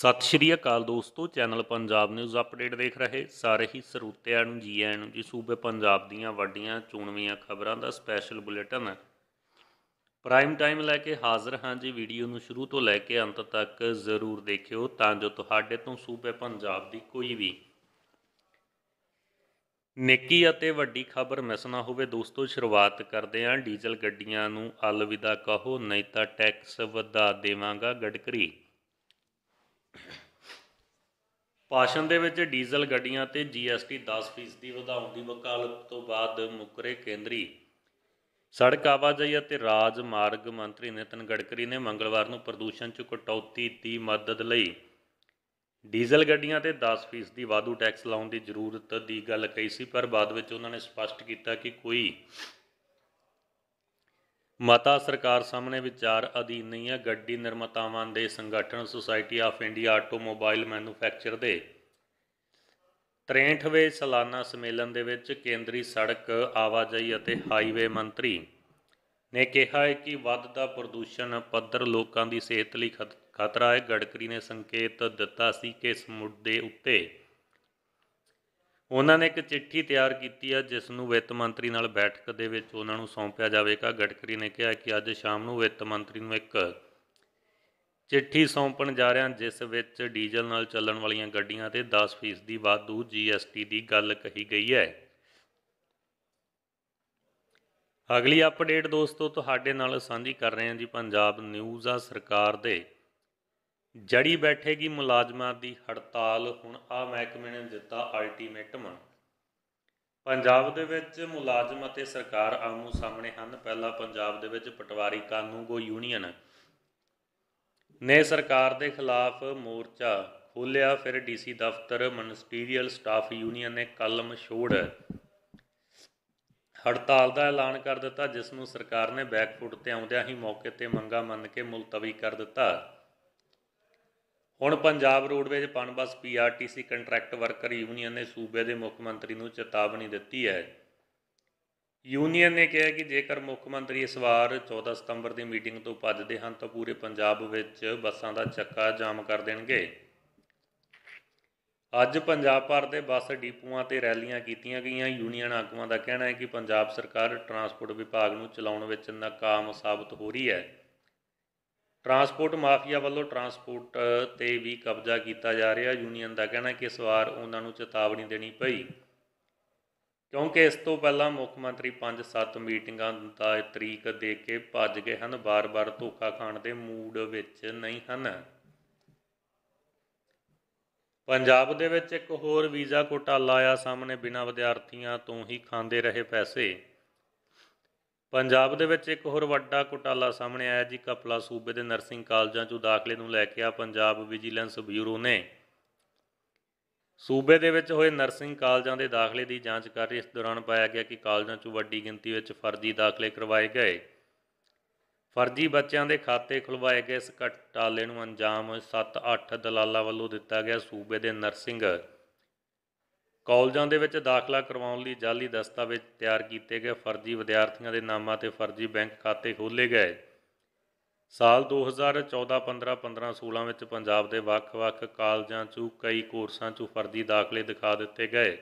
ਸਤਿ ਸ਼੍ਰੀ ਅਕਾਲ ਦੋਸਤੋ channel Punjab news update ਦੇਖ ਰਹੇ ਸਾਰੇ ਹੀ ਸਰੋਤਿਆਂ ਨੂੰ ਜੀ ਆਇਆਂ ਨੂੰ ਜੀ ਸੂਬੇ ਪੰਜਾਬ ਦੀਆਂ ਵੱਡੀਆਂ ਚੋਣਵੀਆਂ ਖਬਰਾਂ ਦਾ ਸਪੈਸ਼ਲ ਬੁਲੇਟਿਨ ਪ੍ਰਾਈਮ ਟਾਈਮ ਲੈ ਕੇ ਹਾਜ਼ਰ ਹਾਂ ਜੀ ਵੀਡੀਓ ਨੂੰ ਸ਼ੁਰੂ ਤੋਂ ਲੈ ਕੇ ਅੰਤ ਤੱਕ ਜ਼ਰੂਰ ਦੇਖਿਓ ਤਾਂ ਜੋ ਤੁਹਾਡੇ ਤੋਂ ਸੂਬੇ ਪੰਜਾਬ ਦੀ ਕੋਈ ਵੀ ਨੇਕੀ ਅਤੇ ਵੱਡੀ ਖਬਰ ਮਿਸ ਨਾ ਹੋਵੇ ਦੋਸਤੋ ਸ਼ੁਰੂਆਤ ਕਰਦੇ ਹਾਂ ਡੀਜ਼ਲ ਗੱਡੀਆਂ ਨੂੰ ਅਲਵਿਦਾ ਕਹੋ ਨਹੀਂ ਤਾਂ ਟੈਕਸ ਵਧਾ ਦੇਵਾਂਗਾ ਗਡਕਰੀ ਪਾਸ਼ਨ ਦੇ ਵਿੱਚ ਡੀਜ਼ਲ ਗੱਡੀਆਂ ਤੇ ਜੀਐਸਟੀ 10% ਦੀ ਵਧਾਉਣ ਦੀ ਵਕਾਲਤ ਤੋਂ ਬਾਅਦ ਮੁਕਰੇ ਕੇਂਦਰੀ ਸੜਕ ਆਵਾਜਾਈ ਅਤੇ ਰਾਜ ਮਾਰਗ ਮੰਤਰੀ ਨਿਤਨ ਗੜਕਰੀ ਨੇ ਮੰਗਲਵਾਰ ਨੂੰ ਪ੍ਰਦੂਸ਼ਣ 'ਚ ਕਟੌਤੀ ਦੀ ਮਦਦ ਲਈ ਡੀਜ਼ਲ ਗੱਡੀਆਂ ਤੇ 10% ਦੀ ਵਾਧੂ ਟੈਕਸ ਲਾਉਣ ਦੀ ਜ਼ਰੂਰਤ ਦੀ ਗੱਲ ਕਹੀ ਸੀ ਪਰ ਬਾਅਦ ਵਿੱਚ ਉਹਨਾਂ ਨੇ ਸਪਸ਼ਟ ਕੀਤਾ ਕਿ ਕੋਈ ਮਾਤਾ ਸਰਕਾਰ ਸਾਹਮਣੇ ਵਿਚਾਰ ਅਧੀਨ ਨਹੀਂ ਹੈ ਗੱਡੀ ਨਿਰਮਾਤਾਵਾਂ ਦੇ ਸੰਗਠਨ society of India automobile manufacture ਦੇ 63ਵੇਂ ਸਾਲਾਨਾ ਸੰਮੇਲਨ ਦੇ ਵਿੱਚ ਕੇਂਦਰੀ ਸੜਕ ਆਵਾਜਾਈ ਅਤੇ ਹਾਈਵੇ ਮੰਤਰੀ ਨੇ ਕਿਹਾ ਹੈ ਕਿ ਵੱਧਦਾ ਪ੍ਰਦੂਸ਼ਣ ਪੱਧਰ ਲੋਕਾਂ ਦੀ ਸਿਹਤ ਲਈ ਖਤਰਾ ਹੈ ਗੜਕਰੀ ਨੇ ਸੰਕੇਤ ਦਿੱਤਾ ਸੀ ਕਿ ਇਸ ਮੁੱਦੇ ਉੱਤੇ ਉਹਨਾਂ ਨੇ ਇੱਕ ਚਿੱਠੀ ਤਿਆਰ ਕੀਤੀ ਆ ਜਿਸ ਨੂੰ ਵਿੱਤ ਮੰਤਰੀ ਨਾਲ ਬੈਠਕ ਦੇ ਵਿੱਚ ਉਹਨਾਂ ਨੂੰ ਸੌਂਪਿਆ ਜਾਵੇਗਾ ਗਟਕਰੀ ਨੇ ਕਿਹਾ ਕਿ ਅੱਜ ਸ਼ਾਮ ਨੂੰ ਵਿੱਤ ਮੰਤਰੀ ਨੂੰ ਇੱਕ ਚਿੱਠੀ ਸੌਂਪਣ ਜਾ ਰਿਹਾ ਜਿਸ ਵਿੱਚ ਡੀਜ਼ਲ ਨਾਲ ਚੱਲਣ ਵਾਲੀਆਂ ਗੱਡੀਆਂ ਤੇ 10% ਦੀ ਵਾਧੂ ਜੀਐਸਟੀ ਦੀ ਗੱਲ ਕਹੀ ਗਈ ਹੈ ਅਗਲੀ ਅਪਡੇਟ ਦੋਸਤੋ ਤੁਹਾਡੇ ਨਾਲ ਸਾਂਝੀ ਕਰ ਰਹੇ ਹਾਂ ਜੀ ਪੰਜਾਬ ਨਿਊਜ਼ ਆ ਸਰਕਾਰ ਦੇ ਜੜੀ ਬੈਠੇਗੀ ਮੁਲਾਜ਼ਮਾਂ ਦੀ ਹੜਤਾਲ ਹੁਣ ਆ ਮਹਿਕਮੇ ਨੇ ਦਿੱਤਾ ਅਲਟੀਮੇਟਮ ਪੰਜਾਬ ਦੇ ਵਿੱਚ ਮੁਲਾਜ਼ਮ ਅਤੇ ਸਰਕਾਰ ਆਮੂ ਸਾਹਮਣੇ ਹਨ ਪਹਿਲਾ ਪੰਜਾਬ ਦੇ ਵਿੱਚ ਪਟਵਾਰੀ ਕਾਨੂੰਗੋ ਯੂਨੀਅਨ ਨੇ ਸਰਕਾਰ ਦੇ ਖਿਲਾਫ ਮੋਰਚਾ ਖੋਲਿਆ ਫਿਰ ਡੀਸੀ ਦਫ਼ਤਰ ਮਨਿਸਟਰੀਅਲ ਸਟਾਫ ਯੂਨੀਅਨ ਨੇ ਕਲਮ ਛੋੜ ਹੜਤਾਲ ਦਾ ਐਲਾਨ ਕਰ ਦਿੱਤਾ ਜਿਸ ਨੂੰ ਸਰਕਾਰ ਨੇ ਬੈਕਫੁੱਟ ਤੇ ਆਉਂਦਿਆਂ ਹੀ ਮੌਕੇ ਤੇ ਮੰਗਾ ਮੰਨ ਕੇ ਮੁਲਤਵੀ ਕਰ ਦਿੱਤਾ ਹੁਣ Punjab roadways PUNBUS PRTC contract worker union ਨੇ ਸੂਬੇ ਦੇ ਮੁੱਖ ਮੰਤਰੀ ਨੂੰ ਚੇਤਾਵਨੀ ਦਿੱਤੀ ਹੈ ਯੂਨੀਅਨ ਨੇ ਕਿਹਾ ਕਿ ਜੇਕਰ ਮੁੱਖ ਮੰਤਰੀ ਇਸ ਵਾਰ 14 ਸਤੰਬਰ ਦੀ ਮੀਟਿੰਗ ਤੋਂ ਭੱਜਦੇ ਹਨ ਤਾਂ ਪੂਰੇ ਪੰਜਾਬ ਵਿੱਚ ਬੱਸਾਂ ਦਾ ਚੱਕਾ ਜਾਮ ਕਰ ਦੇਣਗੇ ਅੱਜ ਪੰਜਾਬ ਭਰ ਦੇ ਬੱਸ ਡਿਪੂਆਂ ਤੇ ਰੈਲੀਆਂ ਕੀਤੀਆਂ ਗਈਆਂ ਯੂਨੀਅਨ ਆਗੂਆਂ ਦਾ ਕਹਿਣਾ ਹੈ ਕਿ ਪੰਜਾਬ ਸਰਕਾਰ ਟਰਾਂਸਪੋਰਟ ਵਿਭਾਗ ਨੂੰ ਚਲਾਉਣ ਵਿੱਚ ਨਾਕਾਮ ਸਾਬਤ ਹੋ ਰਹੀ ਹੈ ਟਰਾਂਸਪੋਰਟ ਮਾਫੀਆ ਵੱਲੋਂ ਟਰਾਂਸਪੋਰਟ ਤੇ ਵੀ ਕਬਜ਼ਾ ਕੀਤਾ ਜਾ ਰਿਹਾ ਯੂਨੀਅਨ ਦਾ ਕਹਿਣਾ ਕਿ ਇਸ ਵਾਰ ਉਹਨਾਂ ਨੂੰ ਚੇਤਾਵਨੀ ਦੇਣੀ ਪਈ ਕਿਉਂਕਿ ਇਸ ਤੋਂ ਪਹਿਲਾਂ ਮੁੱਖ ਮੰਤਰੀ 5-7 ਮੀਟਿੰਗਾਂ ਦਾ ਤਰੀਕ ਦੇ ਕੇ ਭੱਜ ਗਏ ਹਨ ਬਾਰ-ਬਾਰ ਧੋਖਾ ਖਾਣ ਦੇ ਮੂਡ ਵਿੱਚ ਨਹੀਂ ਹਨ ਪੰਜਾਬ ਦੇ ਵਿੱਚ ਇੱਕ ਹੋਰ ਵੀਜ਼ਾ ਘੋਟਾਲਾ ਆਇਆ ਸਾਹਮਣੇ ਬਿਨਾਂ ਵਿਦਿਆਰਥੀਆਂ ਤੋਂ ਹੀ ਖਾਂਦੇ ਰਹੇ ਪੈਸੇ ਪੰਜਾਬ ਦੇ ਵਿੱਚ ਇੱਕ ਹੋਰ ਵੱਡਾ ਘੁਟਾਲਾ ਸਾਹਮਣੇ ਆਇਆ ਜੀ ਕਪਲਾ ਸੂਬੇ ਦੇ ਨਰਸਿੰਗ ਕਾਲਜਾਂ 'ਚੋਂ ਦਾਖਲੇ ਨੂੰ ਲੈ ਕੇ ਆ ਪੰਜਾਬ ਵਿਜੀਲੈਂਸ ਬਿਊਰੋ ਨੇ ਸੂਬੇ ਦੇ ਵਿੱਚ ਹੋਏ ਨਰਸਿੰਗ ਕਾਲਜਾਂ ਦੇ ਦਾਖਲੇ ਦੀ ਜਾਂਚ ਕਰ ਰਹੀ ਇਸ ਦੌਰਾਨ ਪਾਇਆ ਗਿਆ ਕਿ ਕਾਲਜਾਂ 'ਚੋਂ ਵੱਡੀ ਗਿਣਤੀ ਵਿੱਚ ਫਰਜ਼ੀ ਦਾਖਲੇ ਕਰਵਾਏ ਗਏ ਫਰਜ਼ੀ ਬੱਚਿਆਂ ਦੇ ਖਾਤੇ ਖੁਲਵਾਏ ਗਏ ਇਸ ਘਟਾਲੇ ਨੂੰ ਅੰਜਾਮ 7-8 ਦਲਾਲਾਂ ਵੱਲੋਂ ਦਿੱਤਾ ਗਿਆ ਸੂਬੇ ਦੇ ਨਰਸਿੰਗ ਕਾਲਜਾਂ ਦੇ ਵਿੱਚ ਦਾਖਲਾ ਕਰਵਾਉਣ ਲਈ ਜਾਲੀ ਦਸਤਾਵੇਜ਼ ਤਿਆਰ ਕੀਤੇ ਗਏ ਫਰਜ਼ੀ ਵਿਦਿਆਰਥੀਆਂ ਦੇ ਨਾਮਾਂ ਤੇ ਫਰਜ਼ੀ ਬੈਂਕ ਖਾਤੇ ਖੋਲੇ ਗਏ ਸਾਲ 2014-15 15-16 ਵਿੱਚ ਪੰਜਾਬ ਦੇ ਵੱਖ-ਵੱਖ ਕਾਲਜਾਂ 'ਚ ਕਈ ਕੋਰਸਾਂ 'ਚ ਫਰਜ਼ੀ ਦਾਖਲੇ ਦਿਖਾ ਦਿੱਤੇ ਗਏ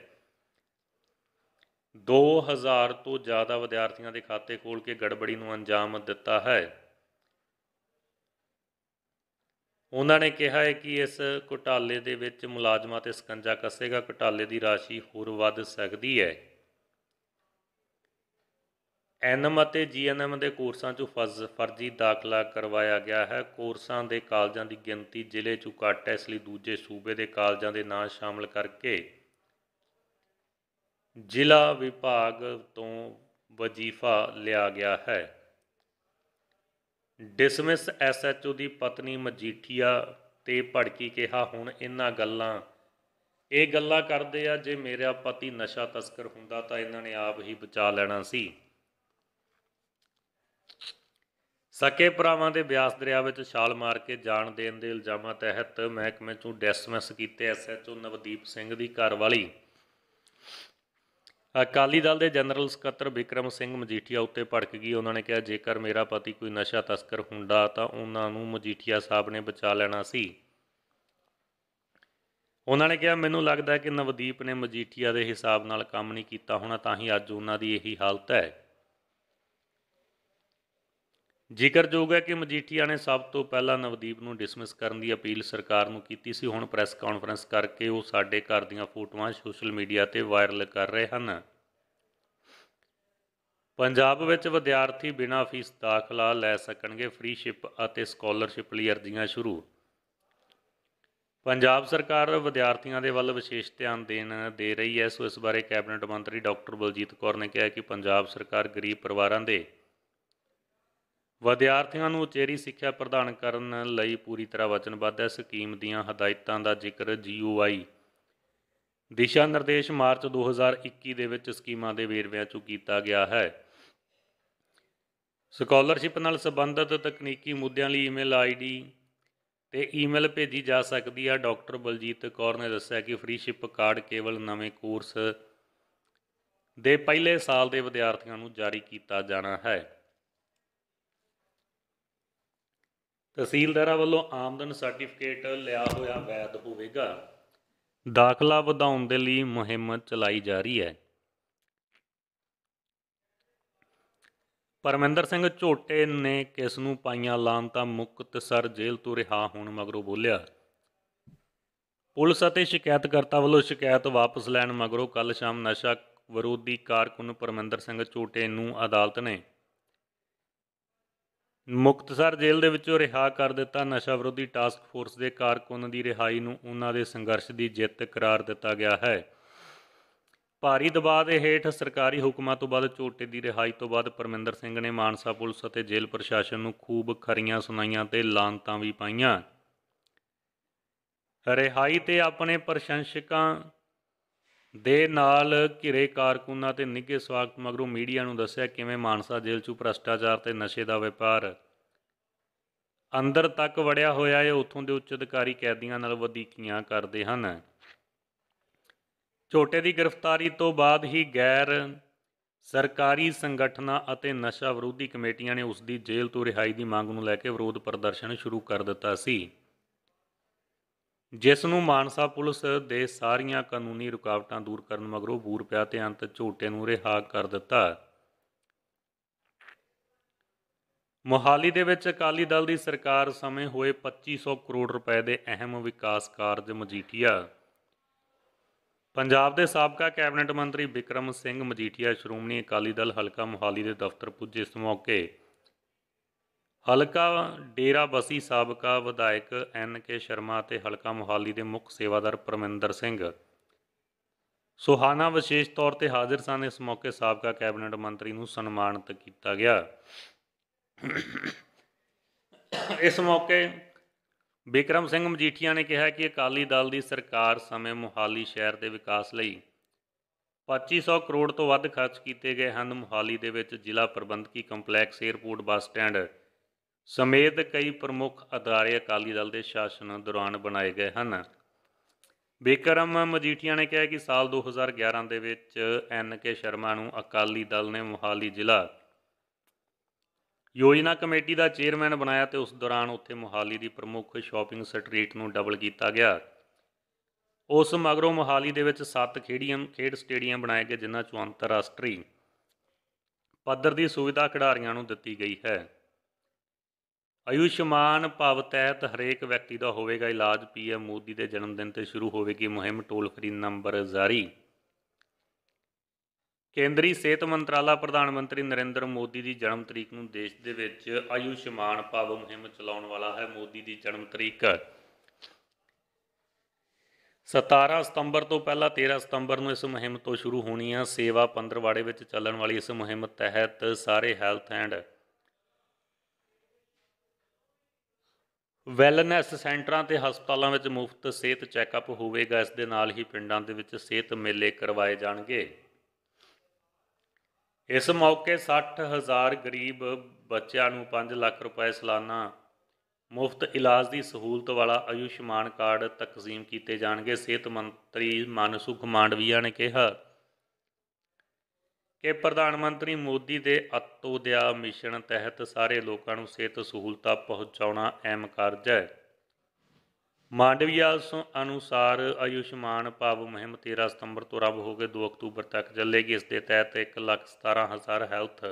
2000 ਤੋਂ ਜ਼ਿਆਦਾ ਵਿਦਿਆਰਥੀਆਂ ਦੇ ਖਾਤੇ ਖੋਲ ਕੇ ਗੜਬੜੀ ਨੂੰ ਅੰਜਾਮ ਦਿੱਤਾ ਹੈ ਉਹਨਾਂ ਨੇ ਕਿਹਾ ਹੈ ਕਿ ਇਸ ਘੁਟਾਲੇ ਦੇ ਵਿੱਚ ਮੁਲਾਜ਼ਮਾਂ ਤੇ ਸਕੰਜਾ ਕੱਸੇਗਾ ਘੁਟਾਲੇ ਦੀ ਰਾਸ਼ੀ ਹੋਰ ਵੱਧ ਸਕਦੀ ਹੈ ਐਨਐਮ ਅਤੇ ਜੀਐਨਐਮ ਦੇ ਕੋਰਸਾਂ 'ਚ ਫਰਜ਼ ਫਰਜ਼ੀ ਦਾਖਲਾ ਕਰਵਾਇਆ ਗਿਆ ਹੈ ਕੋਰਸਾਂ ਦੇ ਕਾਲਜਾਂ ਦੀ ਗਿਣਤੀ ਜ਼ਿਲ੍ਹੇ 'ਚ ਘੱਟ ਹੈ ਇਸ ਲਈ ਦੂਜੇ ਸੂਬੇ ਦੇ ਕਾਲਜਾਂ ਦੇ ਨਾਂ ਸ਼ਾਮਲ ਕਰਕੇ ਜ਼ਿਲ੍ਹਾ ਵਿਭਾਗ ਤੋਂ ਵਜੀਫਾ ਲਿਆ ਗਿਆ ਹੈ ਡਿਸਮਿਸ ਐਸਐਚਓ ਦੀ ਪਤਨੀ ਮਜੀਠੀਆ ਤੇ ਭੜਕੀ ਕਿਹਾ ਹੁਣ ਇਹਨਾਂ ਗੱਲਾਂ ਇਹ ਗੱਲਾਂ ਕਰਦੇ ਆ ਜੇ ਮੇਰਾ ਪਤੀ ਨਸ਼ਾ ਤਸਕਰ ਹੁੰਦਾ ਤਾਂ ਇਹਨਾਂ ਨੇ ਆਪ ਹੀ ਬਚਾ ਲੈਣਾ ਸੀ ਸਕੇ ਭਰਾਵਾਂ ਦੇ ਬਿਆਸ ਦਰਿਆ ਵਿੱਚ ਛਾਲ ਮਾਰ ਕੇ ਜਾਨ ਦੇਣ ਦੇ ਇਲਜ਼ਾਮਾਂ ਤਹਿਤ ਮਹਿਕਮੇ ਤੋਂ ਡਿਸਮਿਸ ਕੀਤੇ ਐਸਐਚਓ ਨਵਦੀਪ ਸਿੰਘ ਦੀ ਘਰਵਾਲੀ ਅਕਾਲੀ ਦਲ ਦੇ ਜਨਰਲ ਸਕੱਤਰ ਵਿਕਰਮ ਸਿੰਘ ਮਜੀਠੀਆ ਉੱਤੇ ਭੜਕ ਗਈ ਉਹਨਾਂ ਨੇ ਕਿਹਾ ਜੇਕਰ ਮੇਰਾ ਪਤੀ ਕੋਈ ਨਸ਼ਾ ਤਸਕਰ ਹੁੰਦਾ ਤਾਂ ਉਹਨਾਂ ਨੂੰ ਮਜੀਠੀਆ ਸਾਹਿਬ ਨੇ ਬਚਾ ਲੈਣਾ ਸੀ ਉਹਨਾਂ ਨੇ ਕਿਹਾ ਮੈਨੂੰ ਲੱਗਦਾ ਕਿ ਨਵਦੀਪ ਨੇ ਮਜੀਠੀਆ ਦੇ ਹਿਸਾਬ ਨਾਲ ਕੰਮ ਨਹੀਂ ਕੀਤਾ ਹੋਣਾ ਤਾਂ ਹੀ ਅੱਜ ਉਹਨਾਂ ਦੀ ਇਹੀ ਹਾਲਤ ਹੈ ਜ਼ਿਕਰਯੋਗ ਹੈ ਕਿ ਮਜੀਠੀਆ ਨੇ ਸਭ ਤੋਂ ਪਹਿਲਾਂ ਨਵਦੀਪ ਨੂੰ ਡਿਸਮਿਸ ਕਰਨ ਦੀ ਅਪੀਲ ਸਰਕਾਰ ਨੂੰ ਕੀਤੀ ਸੀ ਹੁਣ ਪ੍ਰੈਸ ਕਾਨਫਰੰਸ ਕਰਕੇ ਉਹ ਸਾਡੇ ਘਰ ਦੀਆਂ ਫੋਟੋਆਂ ਸੋਸ਼ਲ ਮੀਡੀਆ ਤੇ ਵਾਇਰਲ ਕਰ ਰਹੇ ਹਨ ਪੰਜਾਬ ਵਿੱਚ ਵਿਦਿਆਰਥੀ ਬਿਨਾਂ ਫੀਸ ਦਾਖਲਾ ਲੈ ਸਕਣਗੇ ਫ੍ਰੀ ਸ਼ਿਪ ਅਤੇ ਸਕਾਲਰਸ਼ਿਪ ਲਈ ਅਰਜ਼ੀਆਂ ਸ਼ੁਰੂ ਪੰਜਾਬ ਸਰਕਾਰ ਵਿਦਿਆਰਥੀਆਂ ਦੇ ਵੱਲ ਵਿਸ਼ੇਸ਼ ਧਿਆਨ ਦੇਣ ਦੇ ਰਹੀ ਹੈ ਸੋ ਇਸ ਬਾਰੇ ਕੈਬਨਿਟ ਮੰਤਰੀ ਡਾਕਟਰ ਬਲਜੀਤ ਕੌਰ ਨੇ ਕਿਹਾ ਕਿ ਪੰਜਾਬ ਸਰਕਾਰ ਗਰੀਬ ਪਰਿਵਾਰਾਂ ਦੇ ਵਿਦਿਆਰਥੀਆਂ ਨੂੰ ਉਚੇਰੀ ਸਿੱਖਿਆ ਪ੍ਰਦਾਨ ਕਰਨ ਲਈ ਪੂਰੀ ਤਰ੍ਹਾਂ ਵਚਨਬੱਧ ਹੈ ਸਕੀਮ ਦੀਆਂ ਹਦਾਇਤਾਂ ਦਾ ਜ਼ਿਕਰ ਜੀਓਆਈ ਦਿਸ਼ਾ ਨਿਰਦੇਸ਼ ਮਾਰਚ 2021 ਦੇ ਵਿੱਚ ਸਕੀਮਾਂ ਦੇ ਵੇਰਵਿਆਂ ਚੋਂ ਕੀਤਾ ਗਿਆ ਹੈ ਸਕਾਲਰਸ਼ਿਪ ਨਾਲ ਸੰਬੰਧਿਤ ਤਕਨੀਕੀ ਮੁੱਦਿਆਂ ਲਈ ਈਮੇਲ ਆਈਡੀ ਤੇ ਈਮੇਲ ਭੇਜੀ ਜਾ ਸਕਦੀ ਹੈ ਡਾਕਟਰ ਬਲਜੀਤ ਕੌਰ ਨੇ ਦੱਸਿਆ ਕਿ ਫ੍ਰੀ ਸ਼ਿਪ ਕਾਰਡ ਕੇਵਲ ਨਵੇਂ ਕੋਰਸ ਦੇ ਪਹਿਲੇ ਸਾਲ ਦੇ ਵਿਦਿਆਰਥੀਆਂ ਨੂੰ ਜਾਰੀ ਕੀਤਾ ਜਾਣਾ ਹੈ ਤਹਿਸੀਲਦਾਰਾਂ ਵੱਲੋਂ ਆਮਦਨ ਸਰਟੀਫਿਕੇਟ ਲਿਆ ਹੋਇਆ ਵੈਦ ਹੋਵੇਗਾ ਦਾਖਲਾ ਵਧਾਉਣ ਦੇ ਲਈ ਮੁਹਿੰਮ ਚਲਾਈ ਜਾ ਰਹੀ ਹੈ ਪਰਮਿੰਦਰ ਸਿੰਘ ਝੋਟੇ ਨੇ ਕਿਸ ਨੂੰ ਪਾਈਆਂ ਮੁਕਤ ਸਰ ਜੇਲ੍ਹ ਤੋਂ ਰਿਹਾ ਹੋਣ ਮਗਰੋਂ ਬੋਲਿਆ ਪੁਲਿਸ ਅਤੇ ਸ਼ਿਕਾਇਤਕਰਤਾ ਵੱਲੋਂ ਸ਼ਿਕਾਇਤ ਵਾਪਸ ਲੈਣ ਮਗਰੋਂ ਕੱਲ ਸ਼ਾਮ ਨਸ਼ਾ ਵਿਰੋਧੀ ਕਾਰਕੁਨ ਪਰਮਿੰਦਰ ਸਿੰਘ ਝੋਟੇ ਨੂੰ ਅਦਾਲਤ ਨੇ ਮੁਕਤਸਰ ਜੇਲ੍ਹ ਦੇ ਵਿੱਚੋਂ ਰਿਹਾ ਕਰ ਦਿੱਤਾ ਨਸ਼ਾ ਵਿਰੋਧੀ ਟਾਸਕ ਫੋਰਸ ਦੇ ਕਾਰਕੁਨ ਦੀ ਰਿਹਾਈ ਨੂੰ ਉਹਨਾਂ ਦੇ ਸੰਘਰਸ਼ ਦੀ ਜਿੱਤ ਕਰਾਰ ਦਿੱਤਾ ਗਿਆ ਹੈ ਭਾਰੀ ਦਬਾਅ ਦੇ ਹੇਠ ਸਰਕਾਰੀ ਹੁਕਮਾਂ ਤੋਂ ਬਾਅਦ ਝੋਟੇ ਦੀ ਰਿਹਾਈ ਤੋਂ ਬਾਅਦ ਪਰਮਿੰਦਰ ਸਿੰਘ ਨੇ ਮਾਨਸਾ ਪੁਲਿਸ ਅਤੇ ਜੇਲ੍ਹ ਪ੍ਰਸ਼ਾਸਨ ਨੂੰ ਖੂਬ ਖਰੀਆਂ ਸੁਣਾਈਆਂ ਤੇ ਲਾਂਤਾਂ ਵੀ ਪਾਈਆਂ ਰਿਹਾਈ ਤੇ ਆਪਣੇ ਪ੍ਰਸ਼ੰਸਕਾਂ ਦੇ ਨਾਲ ਘਿਰੇ ਕਾਰਕੁਨਾ ਤੇ ਨਿੱਘੇ ਸਵਾਗਤ ਮਗਰੋਂ ਮੀਡੀਆ ਨੂੰ ਦੱਸਿਆ ਕਿਵੇਂ ਮਾਨਸਾ ਜੇਲ੍ਹ 'ਚੋਂ ਭ੍ਰਸ਼ਟਾਚਾਰ ਤੇ ਨਸ਼ੇ ਦਾ ਵਪਾਰ ਅੰਦਰ ਤੱਕ ਵੜਿਆ ਹੋਇਆ ਹੈ ਉੱਥੋਂ ਦੇ ਉੱਚ ਅਧਿਕਾਰੀ ਕੈਦੀਆਂ ਨਾਲ ਵਧੀਕੀਆਂ ਕਰਦੇ ਹਨ ਝੋਟੇ ਦੀ ਗ੍ਰਿਫਤਾਰੀ ਤੋਂ ਬਾਅਦ ਹੀ ਗੈਰ ਸਰਕਾਰੀ ਸੰਗਠਨਾਂ ਅਤੇ ਨਸ਼ਾ ਵਿਰੋਧੀ ਕਮੇਟੀਆਂ ਨੇ ਉਸ ਦੀ ਜੇਲ੍ਹ ਤੋਂ ਰਿਹਾਈ ਦੀ ਮੰਗ ਨੂੰ ਲੈ ਕੇ ਵਿਰੋਧ ਪ੍ਰਦਰਸ਼ਨ ਸ਼ੁਰੂ ਕਰ ਦਿੱਤਾ ਸੀ ਜਿਸ ਨੂੰ ਮਾਨਸਾ ਪੁਲਿਸ ਦੇ ਸਾਰੀਆਂ ਕਾਨੂੰਨੀ ਰੁਕਾਵਟਾਂ ਦੂਰ ਕਰਨ ਮਗਰੋਂ ਬੂਰ ਪਿਆ ਤੇ ਅੰਤ ਝੋਟੇ ਨੂੰ ਰਿਹਾ ਕਰ ਦਿੱਤਾ ਮੋਹਾਲੀ ਦੇ ਵਿੱਚ ਅਕਾਲੀ ਦਲ ਦੀ ਸਰਕਾਰ ਸਮੇਂ ਹੋਏ 2500 ਕਰੋੜ ਰੁਪਏ ਦੇ ਅਹਿਮ ਵਿਕਾਸ ਕਾਰਜ ਮਜੀਠੀਆ ਪੰਜਾਬ ਦੇ ਸਾਬਕਾ ਕੈਬਨਿਟ ਮੰਤਰੀ ਵਿਕਰਮ ਸਿੰਘ ਮਜੀਠੀਆ ਸ਼੍ਰੋਮਣੀ ਅਕਾਲੀ ਦਲ ਹਲਕਾ ਮੋਹਾਲੀ ਦੇ ਦਫ਼ਤਰ ਪੁੱਜੇ ਇਸ ਮੌਕੇ ਹਲਕਾ ਡੇਰਾ ਬਸੀ ਸਾਬਕਾ ਵਿਧਾਇਕ ਐਨ ਕੇ ਸ਼ਰਮਾ ਤੇ ਹਲਕਾ ਮੁਹਾਲੀ ਦੇ ਮੁੱਖ ਸੇਵਾਦਾਰ ਪਰਮਿੰਦਰ ਸਿੰਘ ਸੁਹਾਣਾ ਵਿਸ਼ੇਸ਼ ਤੌਰ ਤੇ ਹਾਜ਼ਰ ਸਨ ਇਸ ਮੌਕੇ ਸਾਬਕਾ ਕੈਬਨਿਟ ਮੰਤਰੀ ਨੂੰ ਸਨਮਾਨਿਤ ਕੀਤਾ ਗਿਆ ਇਸ ਮੌਕੇ ਬਿਕਰਮ ਸਿੰਘ ਮਜੀਠੀਆ ਨੇ ਕਿਹਾ ਕਿ ਅਕਾਲੀ ਦਲ ਦੀ ਸਰਕਾਰ ਸਮੇਂ ਮੁਹਾਲੀ ਸ਼ਹਿਰ ਦੇ ਵਿਕਾਸ ਲਈ 2500 ਕਰੋੜ ਤੋਂ ਵੱਧ ਖਰਚ ਕੀਤੇ ਗਏ ਹਨ ਮੁਹਾਲੀ ਦੇ ਵਿੱਚ ਜ਼ਿਲ੍ਹਾ ਪ੍ਰਬੰਧਕੀ ਕੰਪਲੈਕਸ 에ਅਰਪੋਰਟ ਬੱਸ ਸਟੈਂਡ ਸਮੇਤ ਕਈ ਪ੍ਰਮੁੱਖ ਅਦਾਰੇ ਅਕਾਲੀ ਦਲ ਦੇ ਸ਼ਾਸਨ ਦੌਰਾਨ ਬਣਾਏ ਗਏ ਹਨ ਬੇਕਰਮ ਮਜੀਠੀਆ ਨੇ ਕਿਹਾ ਕਿ ਸਾਲ 2011 ਦੇ ਵਿੱਚ ਐਨ ਕੇ ਸ਼ਰਮਾ ਨੂੰ ਅਕਾਲੀ ਦਲ ਨੇ ਮੁਹਾਲੀ ਜ਼ਿਲ੍ਹਾ ਯੋਜਨਾ ਕਮੇਟੀ ਦਾ ਚੇਅਰਮੈਨ ਬਣਾਇਆ ਤੇ ਉਸ ਦੌਰਾਨ ਉੱਥੇ ਮੁਹਾਲੀ ਦੀ ਪ੍ਰਮੁੱਖ ਸ਼ਾਪਿੰਗ ਸਟਰੀਟ ਨੂੰ ਡਬਲ ਕੀਤਾ ਗਿਆ ਉਸ ਮਗਰੋਂ ਮੁਹਾਲੀ ਦੇ ਵਿੱਚ ਸੱਤ ਖੇੜੀਆਂ ਖੇਡ ਸਟੇਡੀਅਮ ਬਣਾਏ ਗਏ ਜਿਨ੍ਹਾਂ ਚੋਂ ਅੰਤਰਰਾਸ਼ਟਰੀ ਪੱਧਰ ਦੀ ਸੁਵਿਧਾ ਖਿਡਾਰੀਆਂ ਨੂੰ ਦਿੱਤੀ ਗਈ ਹੈ ਆਯੁਸ਼ਮਾਨ ਭਵ ਤਹਿਤ ਹਰੇਕ ਵਿਅਕਤੀ ਦਾ ਹੋਵੇਗਾ ਇਲਾਜ ਪੀਐਮ ਮੋਦੀ ਦੇ ਜਨਮ ਦਿਨ ਤੇ ਸ਼ੁਰੂ ਹੋਵੇਗੀ ਮੁਹਿੰਮ ਟੋਲ ਫਰੀ ਨੰਬਰ ਜਾਰੀ ਕੇਂਦਰੀ ਸਿਹਤ ਮੰਤਰਾਲਾ ਪ੍ਰਧਾਨ ਮੰਤਰੀ ਨਰਿੰਦਰ ਮੋਦੀ ਦੀ ਜਨਮ ਤਰੀਕ ਨੂੰ ਦੇਸ਼ ਦੇ ਵਿੱਚ ਆਯੁਸ਼ਮਾਨ ਭਵ ਮੁਹਿੰਮ ਚਲਾਉਣ ਵਾਲਾ ਹੈ ਮੋਦੀ ਦੀ ਜਨਮ ਤਰੀਕ 17 ਸਤੰਬਰ ਤੋਂ ਪਹਿਲਾਂ 13 ਸਤੰਬਰ ਨੂੰ ਇਸ ਮੁਹਿੰਮ ਤੋਂ ਸ਼ੁਰੂ ਹੋਣੀ ਆ ਸੇਵਾ ਪੰਦਰਵਾੜੇ ਵਿੱਚ ਚੱਲਣ ਵਾਲੀ ਇਸ ਮੁਹਿੰਮ ਤਹਿਤ ਸਾਰੇ ਹੈਲਥ ਐਂਡ ਵੈਲਨੈਸ ਸੈਂਟਰਾਂ ਤੇ ਹਸਪਤਾਲਾਂ ਵਿੱਚ ਮੁਫਤ ਸਿਹਤ ਚੈੱਕਅਪ ਹੋਵੇਗਾ ਇਸ ਦੇ ਨਾਲ ਹੀ ਪਿੰਡਾਂ ਦੇ ਵਿੱਚ ਸਿਹਤ ਮੇਲੇ ਕਰਵਾਏ ਜਾਣਗੇ ਇਸ ਮੌਕੇ 60000 ਗਰੀਬ ਬੱਚਿਆਂ ਨੂੰ 5 ਲੱਖ ਰੁਪਏ ਸਾਲਾਨਾ ਮੁਫਤ ਇਲਾਜ ਦੀ ਸਹੂਲਤ ਵਾਲਾ ਆਯੁਸ਼ਮਾਨ ਕਾਰਡ ਤਕਸੀਮ ਕੀਤੇ ਜਾਣਗੇ ਸਿਹਤ ਮੰਤਰੀ ਮਨਸੁਖ ਮਾਂਡਵੀਆ ਨੇ ਕਿਹਾ ਕਿ ਪ੍ਰਧਾਨ ਮੰਤਰੀ ਮੋਦੀ ਦੇ ਅਤੋਦਿਆ ਮਿਸ਼ਨ ਤਹਿਤ ਸਾਰੇ ਲੋਕਾਂ ਨੂੰ ਸਿਹਤ ਸਹੂਲਤਾਂ ਪਹੁੰਚਾਉਣਾ ਅਹਿਮ ਕਾਰਜ ਹੈ ਮਾਂਡਵੀਆ ਅਨੁਸਾਰ ਆਯੁਸ਼ਮਾਨ ਭਾਵ ਮਹਿਮ 13 ਸਤੰਬਰ ਤੋਂ ਰੱਬ ਹੋ ਕੇ 2 ਅਕਤੂਬਰ ਤੱਕ ਚੱਲੇਗੀ ਇਸ ਦੇ ਤਹਿਤ 117000 ਹੈਲਥ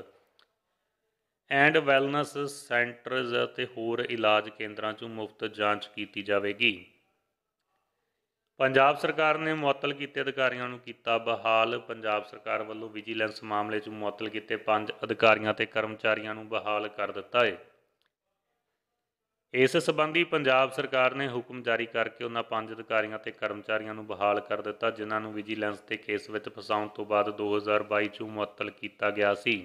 ਐਂਡ ਵੈਲਨੈਸ ਸੈਂਟਰਸ ਅਤੇ ਹੋਰ ਇਲਾਜ ਕੇਂਦਰਾਂ 'ਚ ਮੁਫਤ ਜਾਂਚ ਕੀਤੀ ਜਾਵੇਗੀ ਪੰਜਾਬ ਸਰਕਾਰ ਨੇ ਮੁਅੱਤਲ ਕੀਤੇ ਅਧਿਕਾਰੀਆਂ ਨੂੰ ਕੀਤਾ ਬਹਾਲ ਪੰਜਾਬ ਸਰਕਾਰ ਵੱਲੋਂ ਵਿਜੀਲੈਂਸ ਮਾਮਲੇ 'ਚ ਮੁਅੱਤਲ ਕੀਤੇ ਪੰਜ ਅਧਿਕਾਰੀਆਂ ਤੇ ਕਰਮਚਾਰੀਆਂ ਨੂੰ ਬਹਾਲ ਕਰ ਦਿੱਤਾ ਹੈ ਇਸ ਸਬੰਧੀ ਪੰਜਾਬ ਸਰਕਾਰ ਨੇ ਹੁਕਮ ਜਾਰੀ ਕਰਕੇ ਉਹਨਾਂ ਪੰਜ ਅਧਿਕਾਰੀਆਂ ਤੇ ਕਰਮਚਾਰੀਆਂ ਨੂੰ ਬਹਾਲ ਕਰ ਦਿੱਤਾ ਜਿਨ੍ਹਾਂ ਨੂੰ ਵਿਜੀਲੈਂਸ ਤੇ ਕੇਸ ਵਿੱਚ ਫਸਾਉਣ ਤੋਂ ਬਾਅਦ 2022 'ਚ ਮੁਅੱਤਲ ਕੀਤਾ ਗਿਆ ਸੀ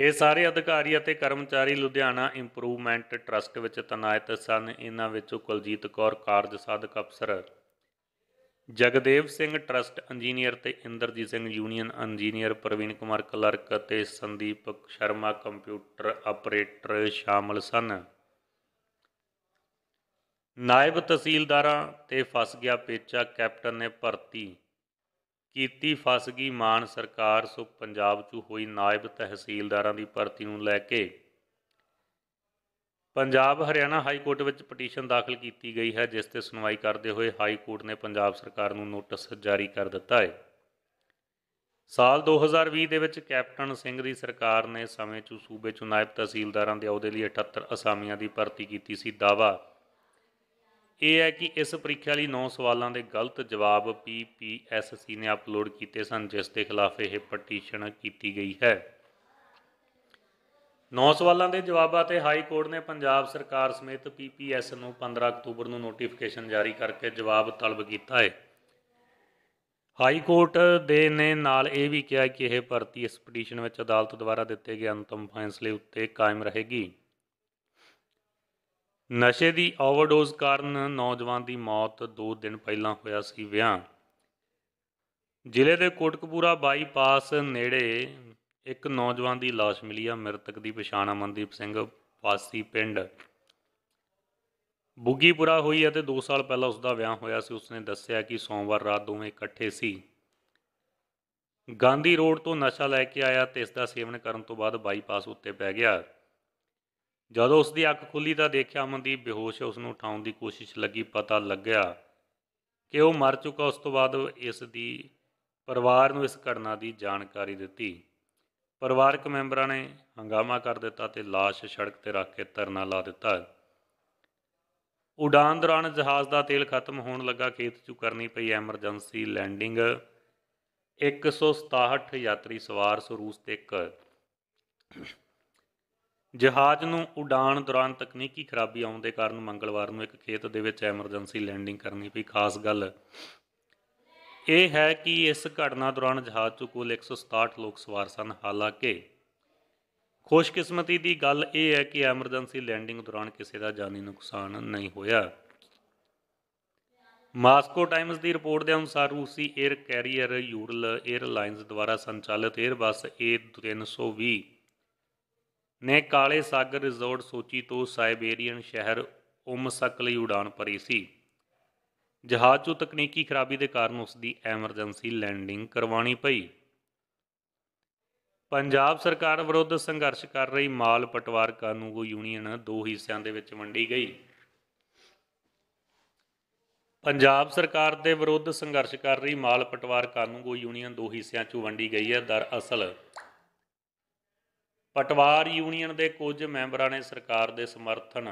ਇਹ ਸਾਰੇ ਅਧਿਕਾਰੀ ਅਤੇ ਕਰਮਚਾਰੀ ਲੁਧਿਆਣਾ ਇੰਪਰੂਵਮੈਂਟ ਟਰਸਟ ਵਿੱਚ ਤਨਾਇਤ ਸਨ ਇਹਨਾਂ ਵਿੱਚੋਂ ਕੁਲਜੀਤ ਕੌਰ ਕਾਰਜ ਸਾਧਕ ਅਫਸਰ ਜਗਦੇਵ ਸਿੰਘ ਟਰਸਟ ਇੰਜੀਨੀਅਰ ਤੇ Inderjit Singh union engineer Parveen Kumar clerk ਅਤੇ ਸੰਦੀਪ ਸ਼ਰਮਾ ਕੰਪਿਊਟਰ ਆਪਰੇਟਰ ਸ਼ਾਮਲ ਸਨ ਨਾਇਬ ਤਹਿਸੀਲਦਾਰਾਂ ਤੇ ਫਸ ਗਿਆ ਪੇਚਾ ਕੈਪਟਨ ਨੇ ਭਰਤੀ ਕੀਤੀ ਫਸ ਗਈ ਮਾਨ ਸਰਕਾਰ ਸੋ ਪੰਜਾਬ 'ਚ ਹੋਈ ਨਾਇਬ ਤਹਿਸੀਲਦਾਰਾਂ ਦੀ ਭਰਤੀ ਨੂੰ ਲੈ ਕੇ ਪੰਜਾਬ ਹਰਿਆਣਾ ਹਾਈ ਕੋਰਟ ਵਿੱਚ ਪਟੀਸ਼ਨ ਦਾਖਲ ਕੀਤੀ ਗਈ ਹੈ ਜਿਸ ਤੇ ਸੁਣਵਾਈ ਕਰਦੇ ਹੋਏ ਹਾਈ ਕੋਰਟ ਨੇ ਪੰਜਾਬ ਸਰਕਾਰ ਨੂੰ ਨੋਟਿਸ ਜਾਰੀ ਕਰ ਦਿੱਤਾ ਹੈ ਸਾਲ 2020 ਦੇ ਵਿੱਚ ਕੈਪਟਨ ਸਿੰਘ ਦੀ ਸਰਕਾਰ ਨੇ ਸਮੇਂ 'ਚ ਸੂਬੇ 'ਚ ਨਾਇਬ ਤਹਿਸੀਲਦਾਰਾਂ ਦੇ ਅਹੁਦੇ ਲਈ 78 ਅਸਾਮੀਆਂ ਦੀ ਭਰਤੀ ਕੀਤੀ ਸੀ ਦਾਵਾ ਇਹ ਹੈ ਕਿ ਇਸ ਪ੍ਰੀਖਿਆ ਲਈ 9 ਸਵਾਲਾਂ ਦੇ ਗਲਤ ਜਵਾਬ ਪੀਪੀਐਸਸੀ ਨੇ ਅਪਲੋਡ ਕੀਤੇ ਸਨ ਜਿਸ ਦੇ ਖਿਲਾਫ ਇਹ ਪਟੀਸ਼ਨ ਕੀਤੀ ਗਈ ਹੈ 9 ਸਵਾਲਾਂ ਦੇ ਜਵਾਬਾਂ ਤੇ ਹਾਈ ਕੋਰਟ ਨੇ ਪੰਜਾਬ ਸਰਕਾਰ ਸਮੇਤ ਪੀਪੀਐਸ ਨੂੰ 15 ਅਕਤੂਬਰ ਨੂੰ ਨੋਟੀਫਿਕੇਸ਼ਨ ਜਾਰੀ ਕਰਕੇ ਜਵਾਬ ਤਲਬ ਕੀਤਾ ਹੈ ਹਾਈ ਕੋਰਟ ਦੇ ਨੇ ਨਾਲ ਇਹ ਵੀ ਕਿਹਾ ਕਿ ਇਹ ਭਰਤੀ ਇਸ ਪਟੀਸ਼ਨ ਵਿੱਚ ਅਦਾਲਤ ਦੁਆਰਾ ਦਿੱਤੇ ਗਏ ਅੰਤਮ ਫੈਸਲੇ ਉੱਤੇ ਕਾਇਮ ਰਹੇਗੀ ਨਸ਼ੇ ਦੀ ਓਵਰਡੋਜ਼ ਕਾਰਨ ਨੌਜਵਾਨ ਦੀ ਮੌਤ 2 ਦਿਨ ਪਹਿਲਾਂ ਹੋਇਆ ਸੀ ਵਿਆਹ ਜ਼ਿਲ੍ਹੇ ਦੇ ਕੋਟਕਪੂਰਾ ਬਾਈਪਾਸ ਨੇੜੇ ਇੱਕ ਨੌਜਵਾਨ ਦੀ ਲਾਸ਼ ਮਿਲੀ ਆ ਮ੍ਰਿਤਕ ਦੀ ਪਛਾਣ ਅਮਨਦੀਪ ਸਿੰਘ ਪਾਸੀ ਪਿੰਡ ਬੁੱਗੀਪੁਰਾ ਹੋਈ ਅਤੇ 2 ਸਾਲ ਪਹਿਲਾਂ ਉਸ ਦਾ ਵਿਆਹ ਹੋਇਆ ਸੀ ਉਸਨੇ ਦੱਸਿਆ ਕਿ ਸੋਮਵਾਰ ਰਾਤ ਦੋਵੇਂ ਇਕੱਠੇ ਸੀ ਗਾਂਧੀ ਰੋਡ ਤੋਂ ਨਸ਼ਾ ਲੈ ਕੇ ਆਇਆ ਤੇ ਇਸ ਦਾ ਸੇਵਨ ਕਰਨ ਤੋਂ ਬਾਅਦ ਬਾਈਪਾਸ ਉੱਤੇ ਪੈ ਗਿਆ ਜਦੋਂ ਉਸ ਦੀ ਅੱਖ ਖੁੱਲੀ ਤਾਂ ਦੇਖਿਆ ਅਮਨਦੀਪ ਬੇਹੋਸ਼ ਹੈ ਉਸ ਨੂੰ ਉਠਾਉਣ ਦੀ ਕੋਸ਼ਿਸ਼ ਲੱਗੀ ਪਤਾ ਲੱਗਿਆ ਕਿ ਉਹ ਮਰ ਚੁੱਕਾ ਉਸ ਤੋਂ ਬਾਅਦ ਇਸ ਦੀ ਪਰਿਵਾਰ ਨੂੰ ਇਸ ਘਟਨਾ ਦੀ ਜਾਣਕਾਰੀ ਦਿੱਤੀ ਪਰਿਵਾਰਕ ਮੈਂਬਰਾਂ ਨੇ ਹੰਗਾਮਾ ਕਰ ਦਿੱਤਾ ਤੇ লাশ ਸੜਕ ਤੇ ਰੱਖ ਕੇ ਧਰਨਾ ਲਾ ਦਿੱਤਾ ਉਡਾਨ ਦੌਰਾਨ ਜਹਾਜ਼ ਦਾ ਤੇਲ ਖਤਮ ਹੋਣ ਲੱਗਾ ਖੇਤ ਚੂ ਕਰਨੀ ਪਈ ਐਮਰਜੈਂਸੀ ਲੈਂਡਿੰਗ 167 ਯਾਤਰੀ ਸਵਾਰ ਸਰੂਸ ਤੇ ਇੱਕ ਜਹਾਜ਼ ਨੂੰ ਉਡਾਣ ਦੌਰਾਨ ਤਕਨੀਕੀ ਖਰਾਬੀ ਆਉਣ ਦੇ ਕਾਰਨ ਮੰਗਲਵਾਰ ਨੂੰ ਇੱਕ ਖੇਤ ਦੇ ਵਿੱਚ ਐਮਰਜੈਂਸੀ ਲੈਂਡਿੰਗ ਕਰਨੀ ਪਈ ਖਾਸ ਗੱਲ ਇਹ ਹੈ ਕਿ ਇਸ ਘਟਨਾ ਦੌਰਾਨ ਜਹਾਜ਼ 'ਚ ਕੁੱਲ 167 ਲੋਕ ਸਵਾਰ ਸਨ ਹਾਲਾਂਕਿ ਖੁਸ਼ਕਿਸਮਤੀ ਦੀ ਗੱਲ ਇਹ ਹੈ ਕਿ ਐਮਰਜੈਂਸੀ ਲੈਂਡਿੰਗ ਦੌਰਾਨ ਕਿਸੇ ਦਾ ਜਾਨੀ ਨੁਕਸਾਨ ਨਹੀਂ ਹੋਇਆ ਮਾਸਕੋ ਟਾਈਮਜ਼ ਦੀ ਰਿਪੋਰਟ ਦੇ ਅਨੁਸਾਰ ਰੂਸੀ 에ਅਰ ਕੈਰੀਅਰ ਯੂਰਲ 에ਅਰਲਾਈਨਜ਼ ਦੁਆਰਾ ਸੰਚਾਲਿਤ 에ਅਰਬਸ A320 ਨੇ ਕਾਲੇ ਸਾਗਰ ਰਿਜ਼ੋਰਟ ਸੋਚੀ ਤੋਂ ਸਾਈਬੇਰੀਅਨ ਸ਼ਹਿਰ ਓਮਸਕ ਲਈ ਉਡਾਨ ਭਰੀ ਸੀ ਜਹਾਜ਼ 'ਚੋਂ ਤਕਨੀਕੀ ਖਰਾਬੀ ਦੇ ਕਾਰਨ ਉਸ ਦੀ ਐਮਰਜੈਂਸੀ ਲੈਂਡਿੰਗ ਕਰਵਾਉਣੀ ਪਈ ਪੰਜਾਬ ਸਰਕਾਰ ਵਿਰੁੱਧ ਸੰਘਰਸ਼ ਕਰ ਰਹੀ ਮਾਲ ਪਟਵਾਰ ਕਾਨੂੰਗੋ ਯੂਨੀਅਨ ਦੋ ਹਿੱਸਿਆਂ ਦੇ ਵਿੱਚ ਵੰਡੀ ਗਈ ਪੰਜਾਬ ਸਰਕਾਰ ਦੇ ਵਿਰੁੱਧ ਸੰਘਰਸ਼ ਕਰ ਰਹੀ ਮਾਲ ਪਟਵਾਰ ਕਾਨੂੰਗੋ ਯੂਨੀਅਨ ਦੋ ਹਿੱਸਿਆਂ 'ਚ ਵੰਡੀ ਗਈ ਹੈ ਦਰ ਅਸਲ ਪਟਵਾਰ ਯੂਨੀਅਨ ਦੇ ਕੁਝ ਮੈਂਬਰਾਂ ਨੇ ਸਰਕਾਰ ਦੇ ਸਮਰਥਨ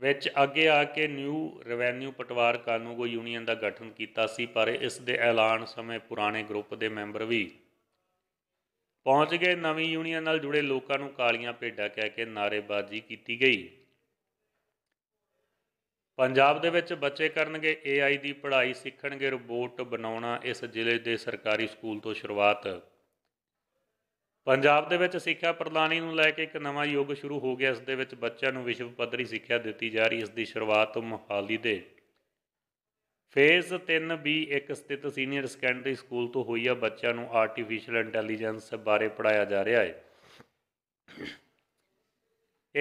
ਵਿੱਚ ਅੱਗੇ ਆ ਕੇ ਨਿਊ ਰੈਵੈਨਿਊ ਪਟਵਾਰ ਕਾਨੂੰਗੋ ਯੂਨੀਅਨ ਦਾ ਗਠਨ ਕੀਤਾ ਸੀ ਪਰ ਇਸ ਦੇ ਐਲਾਨ ਸਮੇਂ ਪੁਰਾਣੇ ਗਰੁੱਪ ਦੇ ਮੈਂਬਰ ਵੀ ਪਹੁੰਚ ਗਏ ਨਵੀਂ ਯੂਨੀਅਨ ਨਾਲ ਜੁੜੇ ਲੋਕਾਂ ਨੂੰ ਕਾਲੀਆਂ ਭੇਡਾਂ ਕਹਿ ਕੇ ਨਾਰੇਬਾਜ਼ੀ ਕੀਤੀ ਗਈ ਪੰਜਾਬ ਦੇ ਵਿੱਚ ਬੱਚੇ ਕਰਨਗੇ AI ਦੀ ਪੜ੍ਹਾਈ ਸਿੱਖਣਗੇ ਰੋਬੋਟ ਬਣਾਉਣਾ ਇਸ ਜ਼ਿਲ੍ਹੇ ਦੇ ਸਰਕਾਰੀ ਸਕੂਲ ਤੋਂ ਸ਼ੁਰੂਆਤ ਪੰਜਾਬ ਦੇ ਵਿੱਚ ਸਿੱਖਿਆ ਪ੍ਰਣਾਲੀ ਨੂੰ ਲੈ ਕੇ ਇੱਕ ਨਵਾਂ ਯੁੱਗ ਸ਼ੁਰੂ ਹੋ ਗਿਆ ਇਸ ਦੇ ਵਿੱਚ ਬੱਚਿਆਂ ਨੂੰ ਵਿਸ਼ਵ ਪੱਧਰੀ ਸਿੱਖਿਆ ਦਿੱਤੀ ਜਾ ਰਹੀ ਇਸ ਦੀ ਸ਼ੁਰੂਆਤ ਮੁਹਾਲੀ ਦੇ ਫੇਜ਼ 3B1 ਸਥਿਤ ਸੀਨੀਅਰ ਸੈਕੰਡਰੀ ਸਕੂਲ ਤੋਂ ਹੋਈ ਆ ਬੱਚਿਆਂ ਨੂੰ ਆਰਟੀਫੀਸ਼ੀਅਲ ਇੰਟੈਲੀਜੈਂਸ ਬਾਰੇ ਪੜਾਇਆ ਜਾ ਰਿਹਾ ਹੈ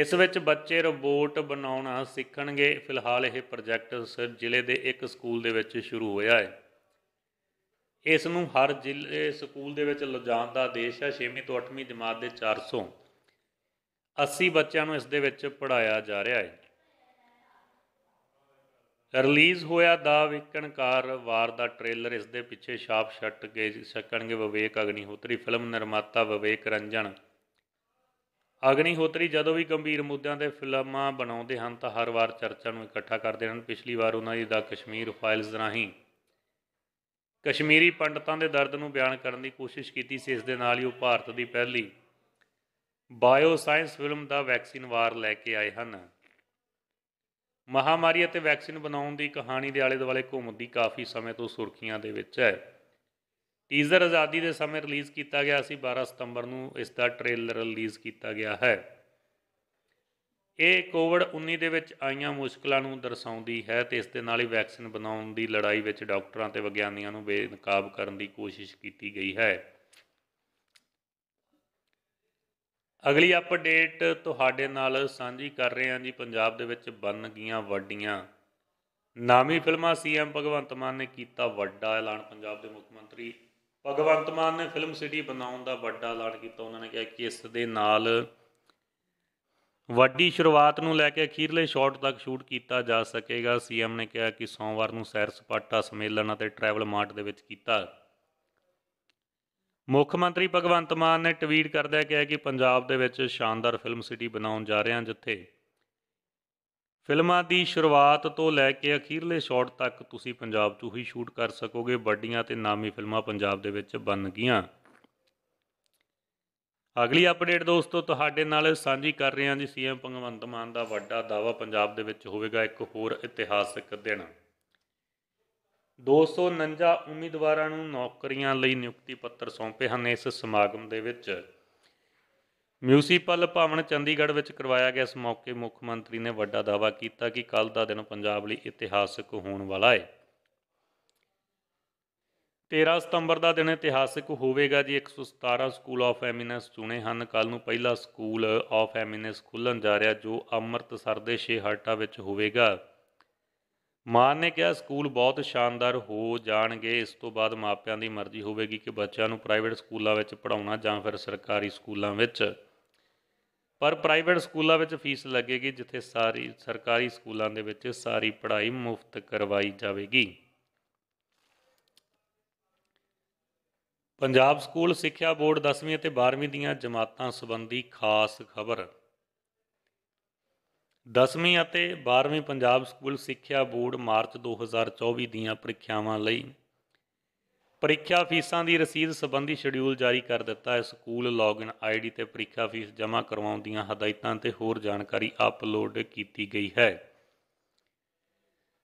ਇਸ ਵਿੱਚ ਬੱਚੇ ਰੋਬੋਟ ਬਣਾਉਣਾ ਸਿੱਖਣਗੇ ਫਿਲਹਾਲ ਇਹ ਪ੍ਰੋਜੈਕਟ ਜ਼ਿਲ੍ਹੇ ਦੇ ਇੱਕ ਸਕੂਲ ਦੇ ਵਿੱਚ ਸ਼ੁਰੂ ਹੋਇਆ ਹੈ ਇਸ ਨੂੰ ਹਰ ਜ਼ਿਲ੍ਹੇ ਸਕੂਲ ਦੇ ਵਿੱਚ ਲਜਾਣ ਦਾ ਆਦੇਸ਼ ਹੈ 6ਵੀਂ ਤੋਂ 8ਵੀਂ ਜਮਾਤ ਦੇ 400 80 ਬੱਚਿਆਂ ਨੂੰ ਇਸ ਦੇ ਵਿੱਚ ਪੜਾਇਆ ਜਾ ਰਿਹਾ ਹੈ ਰਿਲੀਜ਼ ਹੋਇਆ ਦਾ ਵਿਕਣਕਾਰ ਵਾਰ ਦਾ ਟ੍ਰੇਲਰ ਇਸ ਦੇ ਪਿੱਛੇ ਸ਼ਾਪ ਛੱਟ ਗਏ ਸਕਣਗੇ ਵਿਵੇਕ ਅਗਨੀਹੋਤਰੀ ਫਿਲਮ ਨਿਰਮਾਤਾ ਵਿਵੇਕ ਰੰਜਨ ਅਗਨੀਹੋਤਰੀ ਜਦੋਂ ਵੀ ਗੰਭੀਰ ਮੁੱਦਿਆਂ ਤੇ ਫਿਲਮਾਂ ਬਣਾਉਂਦੇ ਹਨ ਤਾਂ ਹਰ ਵਾਰ ਚਰਚਾ ਨੂੰ ਇਕੱਠਾ ਕਰਦੇ ਹਨ ਪਿਛਲੀ ਵਾਰ ਉਹਨਾਂ ਦੀ ਦਾ ਕਸ਼ਮੀਰ ਫਾਈਲਸ ਰਾਹੀਂ ਕਸ਼ਮੀਰੀ ਪੰਡਤਾਂ ਦੇ ਦਰਦ ਨੂੰ ਬਿਆਨ ਕਰਨ ਦੀ ਕੋਸ਼ਿਸ਼ ਕੀਤੀ ਸੀ ਇਸ ਦੇ ਨਾਲ ਹੀ ਉਹ ਭਾਰਤ ਦੀ ਪਹਿਲੀ ਬਾਇਓ ਸਾਇੰਸ ਫਿਲਮ ਦਾ ਵੈਕਸੀਨ ਵਾਰ ਲੈ ਕੇ ਆਏ ਹਨ ਮਹਾਮਾਰੀ ਅਤੇ ਵੈਕਸੀਨ ਬਣਾਉਣ ਦੀ ਕਹਾਣੀ ਦੇ ਆਲੇ-ਦੁਆਲੇ ਘੁੰਮਦੀ ਕਾਫੀ ਸਮੇਂ ਤੋਂ ਸੁਰਖੀਆਂ ਦੇ ਵਿੱਚ ਹੈ ਟੀਜ਼ਰ ਆਜ਼ਾਦੀ ਦੇ ਸਮੇਂ ਰਿਲੀਜ਼ ਕੀਤਾ ਗਿਆ ਸੀ 12 ਸਤੰਬਰ ਨੂੰ ਇਸ ਦਾ ਟ੍ਰੇਲਰ ਰਿਲੀਜ਼ ਕੀਤਾ ਗਿਆ ਹੈ ਇਹ ਕੋਵਿਡ-19 ਦੇ ਵਿੱਚ ਆਈਆਂ ਮੁਸ਼ਕਲਾਂ ਨੂੰ ਦਰਸਾਉਂਦੀ ਹੈ ਤੇ ਇਸ ਦੇ ਨਾਲ ਹੀ ਵੈਕਸੀਨ ਬਣਾਉਣ ਦੀ ਲੜਾਈ ਵਿੱਚ ਡਾਕਟਰਾਂ ਤੇ ਵਿਗਿਆਨੀਆਂ ਨੂੰ ਬੇਨਕਾਬ ਕਰਨ ਦੀ ਕੋਸ਼ਿਸ਼ ਕੀਤੀ ਗਈ ਹੈ ਅਗਲੀ ਅਪਡੇਟ ਤੁਹਾਡੇ ਨਾਲ ਸਾਂਝੀ ਕਰ ਰਹੇ ਹਾਂ ਜੀ ਪੰਜਾਬ ਦੇ ਵਿੱਚ ਬਣ ਗਈਆਂ ਵੱਡੀਆਂ ਨਾਮੀ ਫਿਲਮਾਂ ਸੀਐਮ ਭਗਵੰਤ ਮਾਨ ਨੇ ਕੀਤਾ ਵੱਡਾ ਐਲਾਨ ਪੰਜਾਬ ਦੇ ਮੁੱਖ ਮੰਤਰੀ ਭਗਵੰਤ ਮਾਨ ਨੇ ਫਿਲਮ ਸਿਟੀ ਬਣਾਉਣ ਦਾ ਵੱਡਾ ਐਲਾਨ ਕੀਤਾ ਉਹਨਾਂ ਨੇ ਕਿਹਾ ਕਿ ਇਸ ਦੇ ਨਾਲ ਵੱਡੀ ਸ਼ੁਰੂਆਤ ਨੂੰ ਲੈ ਕੇ ਅਖੀਰਲੇ ਸ਼ਾਟ ਤੱਕ ਸ਼ੂਟ ਕੀਤਾ ਜਾ ਸਕੇਗਾ ਸੀਐਮ ਨੇ ਕਿਹਾ ਕਿ ਸੋਮਵਾਰ ਨੂੰ ਸੈਰ ਸਪਾਟਾ ਸਮੇਲਨ ਅਤੇ ਟਰੈਵਲ ਮਾਰਟ ਦੇ ਵਿੱਚ ਕੀਤਾ ਮੁੱਖ ਮੰਤਰੀ ਭਗਵੰਤ ਮਾਨ ਨੇ ਟਵੀਟ ਕਰਦਿਆਂ ਕਿਹਾ ਕਿ ਪੰਜਾਬ ਦੇ ਵਿੱਚ ਸ਼ਾਨਦਾਰ ਫਿਲਮ ਸਿਟੀ ਬਣਾਉਣ ਜਾ ਰਹੇ ਹਾਂ ਜਿੱਥੇ ਫਿਲਮਾਂ ਦੀ ਸ਼ੁਰੂਆਤ ਤੋਂ ਲੈ ਕੇ ਅਖੀਰਲੇ ਸ਼ਾਟ ਤੱਕ ਤੁਸੀਂ ਪੰਜਾਬ ਤੋਂ ਹੀ ਸ਼ੂਟ ਕਰ ਸਕੋਗੇ ਵੱਡੀਆਂ ਤੇ ਨਾਮੀ ਫਿਲਮਾਂ ਪੰਜਾਬ ਦੇ ਵਿੱਚ ਬਣ ਗਈਆਂ ਅਗਲੀ ਅਪਡੇਟ ਦੋਸਤੋ ਤੁਹਾਡੇ ਨਾਲ ਸਾਂਝੀ ਕਰ ਰਹੇ ਹਾਂ ਜੀ ਸੀਐਮ ਭਗਵੰਤ ਮਾਨ ਦਾ ਵੱਡਾ ਦਾਵਾ ਪੰਜਾਬ ਦੇ ਵਿੱਚ ਹੋਵੇਗਾ ਇੱਕ ਹੋਰ ਇਤਿਹਾਸਿਕ ਦਿਨ 249 ਉਮੀਦਵਾਰਾਂ ਨੂੰ ਨੌਕਰੀਆਂ ਲਈ ਨਿਯੁਕਤੀ ਪੱਤਰ ਸੌਂਪੇ ਹਨ ਇਸ ਸਮਾਗਮ ਦੇ ਵਿੱਚ ਮਿਊਨਿਸਪਲ ਭਵਨ ਚੰਡੀਗੜ੍ਹ ਵਿੱਚ ਕਰਵਾਇਆ ਗਿਆ ਇਸ ਮੌਕੇ ਮੁੱਖ ਮੰਤਰੀ ਨੇ ਵੱਡਾ ਦਾਵਾ ਕੀਤਾ ਕਿ ਕੱਲ ਦਾ ਦਿਨ ਪੰਜਾਬ ਲਈ ਇਤਿਹਾਸਿਕ ਹੋਣ ਵਾਲਾ ਹੈ 13 ਸਤੰਬਰ ਦਾ ਦਿਨ ਇਤਿਹਾਸਿਕ ਹੋਵੇਗਾ ਜੀ 117 ਸਕੂਲ ਆਫ ਐਮਿਨੈਂਸ ਚੁਣੇ ਹਨ ਕੱਲ ਨੂੰ ਪਹਿਲਾ ਸਕੂਲ ਆਫ ਐਮਿਨੈਂਸ ਖੁੱਲਣ ਜਾ ਰਿਹਾ ਜੋ ਅੰਮ੍ਰਿਤਸਰ ਦੇ ਸ਼ੇਹਰਟਾ ਵਿੱਚ ਹੋਵੇਗਾ ਮਾਨ ਨੇ ਕਿਹਾ ਸਕੂਲ ਬਹੁਤ ਸ਼ਾਨਦਾਰ ਹੋ ਜਾਣਗੇ ਇਸ ਤੋਂ ਬਾਅਦ ਮਾਪਿਆਂ ਦੀ ਮਰਜ਼ੀ ਹੋਵੇਗੀ ਕਿ ਬੱਚਿਆਂ ਨੂੰ ਪ੍ਰਾਈਵੇਟ ਸਕੂਲਾਂ ਵਿੱਚ ਪੜਾਉਣਾ ਜਾਂ ਫਿਰ ਸਰਕਾਰੀ ਸਕੂਲਾਂ ਵਿੱਚ ਪਰ ਪ੍ਰਾਈਵੇਟ ਸਕੂਲਾਂ ਵਿੱਚ ਫੀਸ ਲੱਗੇਗੀ ਜਿੱਥੇ ਸਾਰੀ ਸਰਕਾਰੀ ਸਕੂਲਾਂ ਦੇ ਵਿੱਚ ਸਾਰੀ ਪੜ੍ਹਾਈ ਮੁਫਤ ਕਰਵਾਈ ਜਾਵੇਗੀ ਪੰਜਾਬ ਸਕੂਲ ਸਿੱਖਿਆ ਬੋਰਡ 10ਵੀਂ ਅਤੇ 12ਵੀਂ ਦੀਆਂ ਜਮਾਤਾਂ ਸੰਬੰਧੀ ਖਾਸ ਖਬਰ 10ਵੀਂ ਅਤੇ 12ਵੀਂ ਪੰਜਾਬ ਸਕੂਲ ਸਿੱਖਿਆ ਬੋਰਡ ਮਾਰਚ 2024 ਦੀਆਂ ਪ੍ਰੀਖਿਆਵਾਂ ਲਈ ਪ੍ਰੀਖਿਆ ਫੀਸਾਂ ਦੀ ਰਸੀਦ ਸੰਬੰਧੀ ਸ਼ਡਿਊਲ ਜਾਰੀ ਕਰ ਦਿੱਤਾ ਹੈ ਸਕੂਲ ਲੌਗਇਨ ਆਈਡੀ ਤੇ ਪ੍ਰੀਖਿਆ ਫੀਸ ਜਮ੍ਹਾਂ ਕਰਵਾਉਣ ਦੀਆਂ ਹਦਾਇਤਾਂ ਤੇ ਹੋਰ ਜਾਣਕਾਰੀ ਅਪਲੋਡ ਕੀਤੀ ਗਈ ਹੈ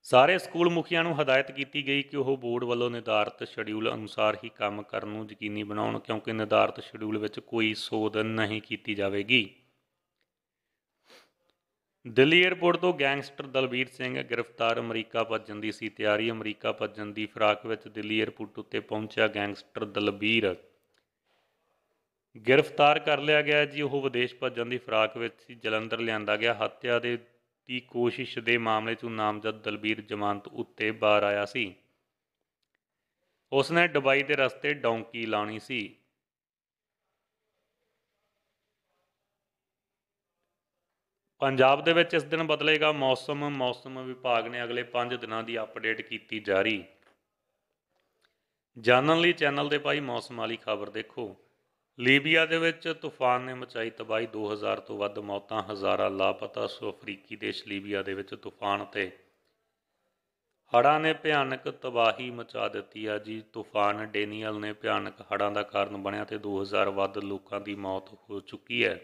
ਸਾਰੇ ਸਕੂਲ ਮੁਖੀਆਂ ਨੂੰ ਹਦਾਇਤ ਕੀਤੀ ਗਈ ਕਿ ਉਹ ਬੋਰਡ ਵੱਲੋਂ ਨਿਰਧਾਰਤ ਸ਼ਡਿਊਲ ਅਨੁਸਾਰ ਹੀ ਕੰਮ ਕਰਨ ਨੂੰ ਯਕੀਨੀ ਬਣਾਉਣ ਕਿਉਂਕਿ ਨਿਰਧਾਰਤ ਸ਼ਡਿਊਲ ਵਿੱਚ ਕੋਈ ਸੋਧ ਨਹੀਂ ਕੀਤੀ ਜਾਵੇਗੀ ਦਿੱਲੀ 에ਅਰਪੋਰਟ ਤੋਂ ਗੈਂਗਸਟਰ ਦਲਬੀਰ ਸਿੰਘ ਗ੍ਰਿਫਤਾਰ ਅਮਰੀਕਾ ਭੱਜਣ ਦੀ ਸੀ ਤਿਆਰੀ ਅਮਰੀਕਾ ਭੱਜਣ ਦੀ ਫਰਾਕ ਵਿੱਚ ਦਿੱਲੀ 에ਅਰਪੋਰਟ ਉੱਤੇ ਪਹੁੰਚਿਆ ਗੈਂਗਸਟਰ ਦਲਬੀਰ ਗ੍ਰਿਫਤਾਰ ਕਰ ਲਿਆ ਗਿਆ ਜੀ ਉਹ ਵਿਦੇਸ਼ ਭੱਜਣ ਦੀ ਫਰਾਕ ਵਿੱਚ ਜਲੰਧਰ ਲਿਆਂਦਾ ਗਿਆ ਹੱਤਿਆ ਦੇ ਦੀ ਕੋਸ਼ਿਸ਼ ਦੇ ਮਾਮਲੇ 'ਚ ਨਾਮਜ਼ਦ ਦਲਬੀਰ ਜਮਾਨਤ ਉੱਤੇ ਬਾਹਰ ਆਇਆ ਸੀ ਉਸਨੇ ਡੁਬਈ ਦੇ ਰਸਤੇ ਡੌਂਕੀ ਲਾਣੀ ਸੀ ਪੰਜਾਬ ਦੇ ਵਿੱਚ ਇਸ ਦਿਨ ਬਦਲੇਗਾ ਮੌਸਮ ਮੌਸਮ ਵਿਭਾਗ ਨੇ ਅਗਲੇ 5 ਦਿਨਾਂ ਦੀ ਅਪਡੇਟ ਕੀਤੀ ਜਾਰੀ ਜਾਣਨ ਲਈ ਚੈਨਲ ਦੇ ਪਾਈ ਮੌਸਮ ਵਾਲੀ ਖਬਰ ਦੇਖੋ ਲੀਬੀਆ ਦੇ ਵਿੱਚ ਤੂਫਾਨ ਨੇ ਮਚਾਈ ਤਬਾਹੀ 2000 ਤੋਂ ਵੱਧ ਮੌਤਾਂ ਹਜ਼ਾਰਾਂ ਲਾਪਤਾ ਸੋ ਅਫਰੀਕੀ ਦੇਸ਼ ਲੀਬੀਆ ਦੇ ਵਿੱਚ ਤੂਫਾਨ ਤੇ ਹੜ੍ਹਾਂ ਨੇ ਭਿਆਨਕ ਤਬਾਹੀ ਮਚਾ ਦਿੱਤੀ ਆ ਜੀ ਤੂਫਾਨ ਡੇਨੀਅਲ ਨੇ ਭਿਆਨਕ ਹੜ੍ਹਾਂ ਦਾ ਕਾਰਨ ਬਣਿਆ ਤੇ 2000 ਵੱਧ ਲੋਕਾਂ ਦੀ ਮੌਤ ਹੋ ਚੁੱਕੀ ਹੈ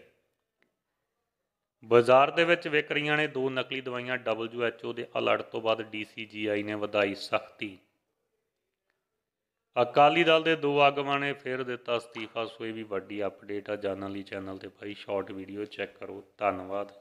ਬਾਜ਼ਾਰ ਦੇ ਵਿੱਚ ਵਿਕ ਰਹੀਆਂ ਨੇ ਦੋ ਨਕਲੀ ਦਵਾਈਆਂ WHO ਦੇ ਅਲਰਟ ਤੋਂ ਬਾਅਦ DCGI ਨੇ ਵਧਾਈ ਸਖਤੀ ਅਕਾਲੀ ਦਲ ਦੇ ਦੋ ਆਗੂਆਂ ਨੇ ਫੇਰ ਦਿੱਤਾ ਅਸਤੀਫਾ ਸੋਈ ਵੀ ਵੱਡੀ ਅਪਡੇਟ ਆ ਜਾਣਨ ਲਈ ਚੈਨਲ ਤੇ ਭਾਈ ਸ਼ਾਰਟ ਵੀਡੀਓ ਚੈੱਕ ਕਰੋ ਧੰਨਵਾਦ